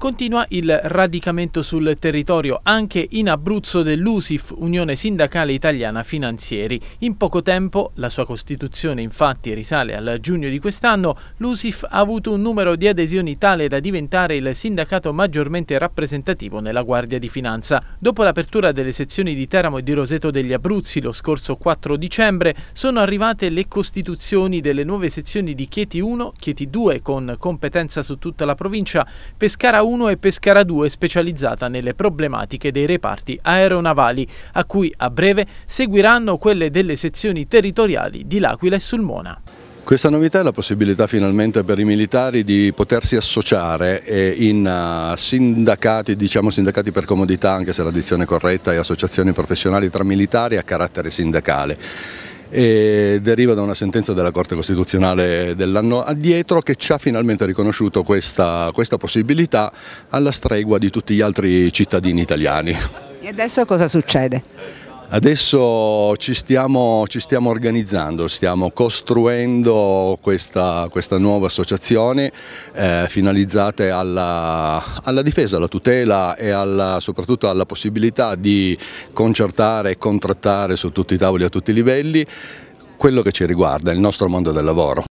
Continua il radicamento sul territorio anche in Abruzzo dell'USIF, Unione Sindacale Italiana Finanzieri. In poco tempo, la sua costituzione infatti risale al giugno di quest'anno, l'USIF ha avuto un numero di adesioni tale da diventare il sindacato maggiormente rappresentativo nella Guardia di Finanza. Dopo l'apertura delle sezioni di Teramo e di Roseto degli Abruzzi lo scorso 4 dicembre, sono arrivate le costituzioni delle nuove sezioni di Chieti 1, Chieti 2 con competenza su tutta la provincia, Pescara 1, 1 e Pescara 2 specializzata nelle problematiche dei reparti aeronavali, a cui a breve seguiranno quelle delle sezioni territoriali di L'Aquila e Sulmona. Questa novità è la possibilità finalmente per i militari di potersi associare eh, in eh, sindacati, diciamo sindacati per comodità anche se la dizione è corretta, e associazioni professionali tra militari a carattere sindacale e deriva da una sentenza della Corte Costituzionale dell'anno addietro che ci ha finalmente riconosciuto questa, questa possibilità alla stregua di tutti gli altri cittadini italiani. E adesso cosa succede? Adesso ci stiamo, ci stiamo, organizzando, stiamo costruendo questa, questa nuova associazione eh, finalizzate alla, alla, difesa, alla tutela e alla, soprattutto alla possibilità di concertare e contrattare su tutti i tavoli a tutti i livelli quello che ci riguarda, il nostro mondo del lavoro.